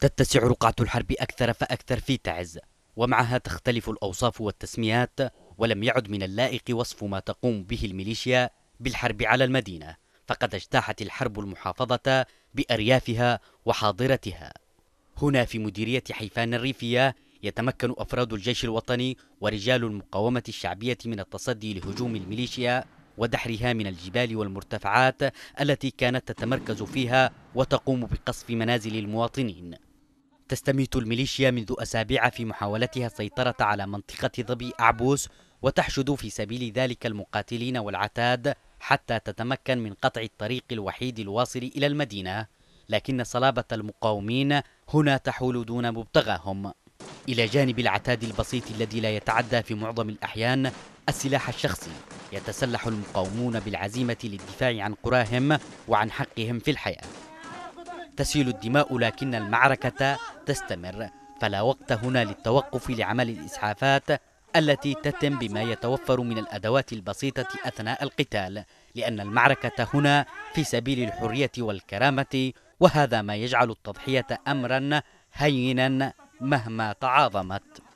تتسع رقعة الحرب أكثر فأكثر في تعز ومعها تختلف الأوصاف والتسميات ولم يعد من اللائق وصف ما تقوم به الميليشيا بالحرب على المدينة فقد اجتاحت الحرب المحافظة بأريافها وحاضرتها هنا في مديرية حيفان الريفية يتمكن أفراد الجيش الوطني ورجال المقاومة الشعبية من التصدي لهجوم الميليشيا ودحرها من الجبال والمرتفعات التي كانت تتمركز فيها وتقوم بقصف منازل المواطنين تستميت الميليشيا منذ أسابيع في محاولتها السيطرة على منطقة ظبي أعبوس وتحشد في سبيل ذلك المقاتلين والعتاد حتى تتمكن من قطع الطريق الوحيد الواصل إلى المدينة لكن صلابة المقاومين هنا تحول دون مبتغاهم إلى جانب العتاد البسيط الذي لا يتعدى في معظم الأحيان السلاح الشخصي يتسلح المقاومون بالعزيمة للدفاع عن قراهم وعن حقهم في الحياة تسيل الدماء لكن المعركة تستمر فلا وقت هنا للتوقف لعمل الإسعافات التي تتم بما يتوفر من الأدوات البسيطة أثناء القتال لأن المعركة هنا في سبيل الحرية والكرامة وهذا ما يجعل التضحية أمرا هينا مهما تعاظمت